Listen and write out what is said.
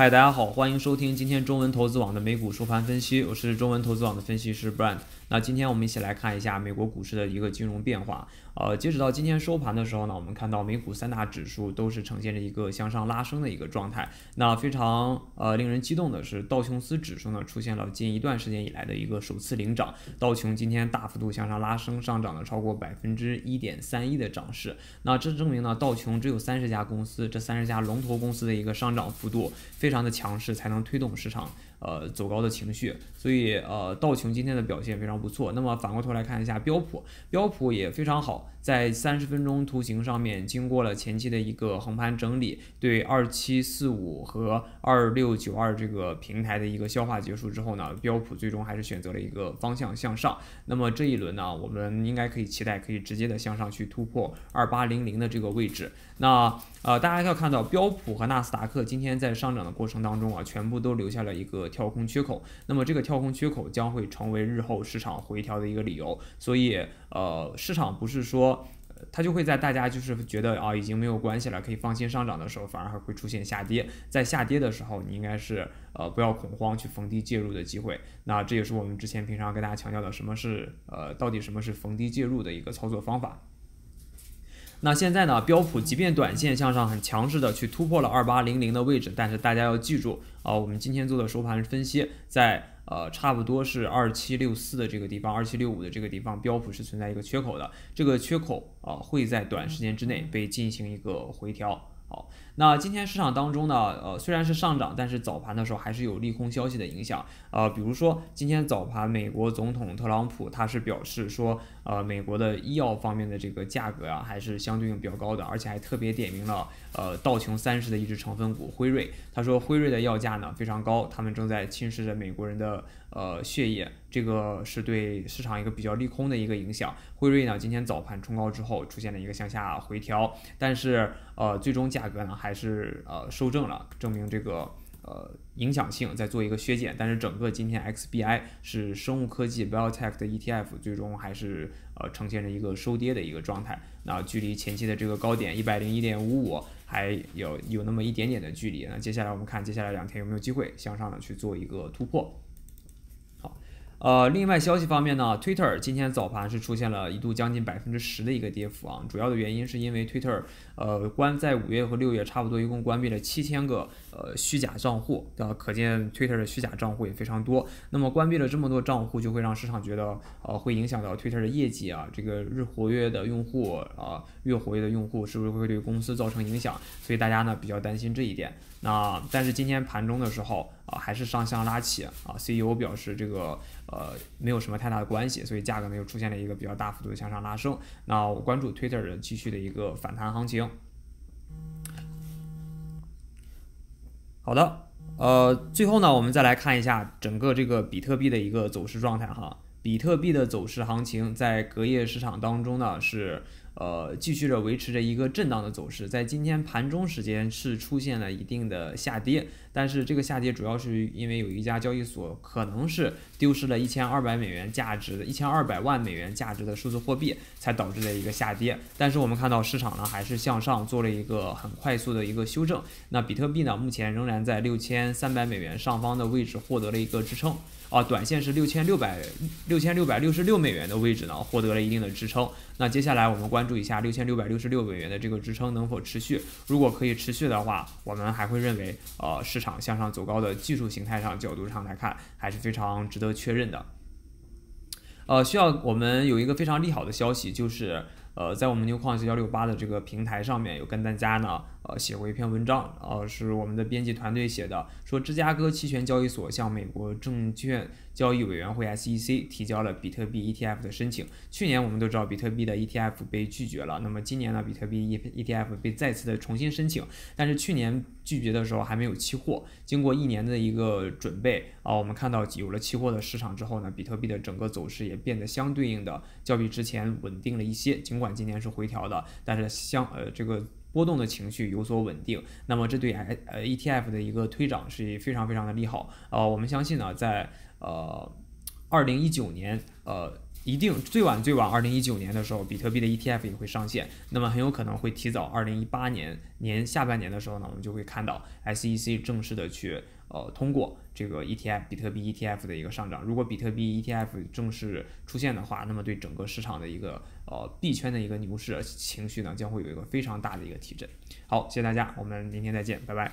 嗨，大家好，欢迎收听今天中文投资网的美股收盘分析。我是中文投资网的分析师 Brand。那今天我们一起来看一下美国股市的一个金融变化。呃，截止到今天收盘的时候呢，我们看到美股三大指数都是呈现着一个向上拉升的一个状态。那非常呃令人激动的是，道琼斯指数呢出现了近一段时间以来的一个首次领涨。道琼今天大幅度向上拉升，上涨了超过百分之一点三一的涨势。那这证明呢，道琼只有三十家公司，这三十家龙头公司的一个上涨幅度非常的强势，才能推动市场呃走高的情绪。所以呃，道琼今天的表现非常不错。那么反过头来看一下标普，标普也非常好。在三十分钟图形上面，经过了前期的一个横盘整理，对二七四五和二六九二这个平台的一个消化结束之后呢，标普最终还是选择了一个方向向上。那么这一轮呢，我们应该可以期待可以直接的向上去突破二八零零的这个位置。那呃，大家要看到，标普和纳斯达克今天在上涨的过程当中啊，全部都留下了一个跳空缺口。那么这个跳空缺口将会成为日后市场回调的一个理由，所以。呃，市场不是说它就会在大家就是觉得啊已经没有关系了，可以放心上涨的时候，反而还会出现下跌。在下跌的时候，你应该是呃不要恐慌去逢低介入的机会。那这也是我们之前平常跟大家强调的，什么是呃到底什么是逢低介入的一个操作方法。那现在呢，标普即便短线向上很强势的去突破了二八零零的位置，但是大家要记住啊，我们今天做的收盘分析，在。呃，差不多是二七六四的这个地方，二七六五的这个地方，标普是存在一个缺口的。这个缺口啊，会在短时间之内被进行一个回调。好，那今天市场当中呢，呃，虽然是上涨，但是早盘的时候还是有利空消息的影响，呃，比如说今天早盘，美国总统特朗普他是表示说，呃，美国的医药方面的这个价格啊，还是相对应比较高的，而且还特别点名了，呃，道琼三十的一只成分股辉瑞，他说辉瑞的药价呢非常高，他们正在侵蚀着美国人的呃血液。这个是对市场一个比较利空的一个影响。辉瑞呢，今天早盘冲高之后出现了一个向下回调，但是呃，最终价格呢还是呃收正了，证明这个呃影响性在做一个削减。但是整个今天 XBI 是生物科技 Biotech 的 ETF，最终还是呃呈现着一个收跌的一个状态。那距离前期的这个高点一百零一点五五还有有那么一点点的距离。那接下来我们看接下来两天有没有机会向上去做一个突破。呃，另外消息方面呢，Twitter 今天早盘是出现了一度将近百分之十的一个跌幅啊，主要的原因是因为 Twitter 呃关在五月和六月差不多一共关闭了七千个呃虚假账户，的可见 Twitter 的虚假账户也非常多。那么关闭了这么多账户，就会让市场觉得呃会影响到 Twitter 的业绩啊，这个日活跃的用户啊，月活跃的用户是不是会对公司造成影响？所以大家呢比较担心这一点。那但是今天盘中的时候。啊，还是上向拉起啊！CEO 表示这个呃没有什么太大的关系，所以价格呢又出现了一个比较大幅度的向上拉升。那我关注 Twitter 的继续的一个反弹行情。好的，呃，最后呢，我们再来看一下整个这个比特币的一个走势状态哈。比特币的走势行情在隔夜市场当中呢是。呃，继续着维持着一个震荡的走势，在今天盘中时间是出现了一定的下跌，但是这个下跌主要是因为有一家交易所可能是丢失了一千二百美元价值的一千二百万美元价值的数字货币才导致的一个下跌，但是我们看到市场呢还是向上做了一个很快速的一个修正，那比特币呢目前仍然在六千三百美元上方的位置获得了一个支撑啊，短线是六千六百六千六百六十六美元的位置呢获得了一定的支撑，那接下来我们关注。注一下六千六百六十六美元的这个支撑能否持续？如果可以持续的话，我们还会认为，呃，市场向上走高的技术形态上角度上来看，还是非常值得确认的。呃，需要我们有一个非常利好的消息就是。呃，在我们 New 牛矿 s 幺六八的这个平台上面，有跟大家呢，呃，写过一篇文章，呃，是我们的编辑团队写的，说芝加哥期权交易所向美国证券交易委员会 SEC 提交了比特币 ETF 的申请。去年我们都知道，比特币的 ETF 被拒绝了，那么今年呢，比特币 EETF 被再次的重新申请，但是去年拒绝的时候还没有期货，经过一年的一个准备啊，我们看到有了期货的市场之后呢，比特币的整个走势也变得相对应的，较比之前稳定了一些，尽管。今年是回调的，但是相呃这个波动的情绪有所稳定，那么这对 I 呃 ETF 的一个推涨是非常非常的利好。呃，我们相信呢，在呃二零一九年呃一定最晚最晚二零一九年的时候，比特币的 ETF 也会上线，那么很有可能会提早二零一八年年下半年的时候呢，我们就会看到 SEC 正式的去。呃，通过这个 ETF 比特币 ETF 的一个上涨，如果比特币 ETF 正式出现的话，那么对整个市场的一个呃币圈的一个牛市情绪呢，将会有一个非常大的一个提振。好，谢谢大家，我们明天再见，拜拜。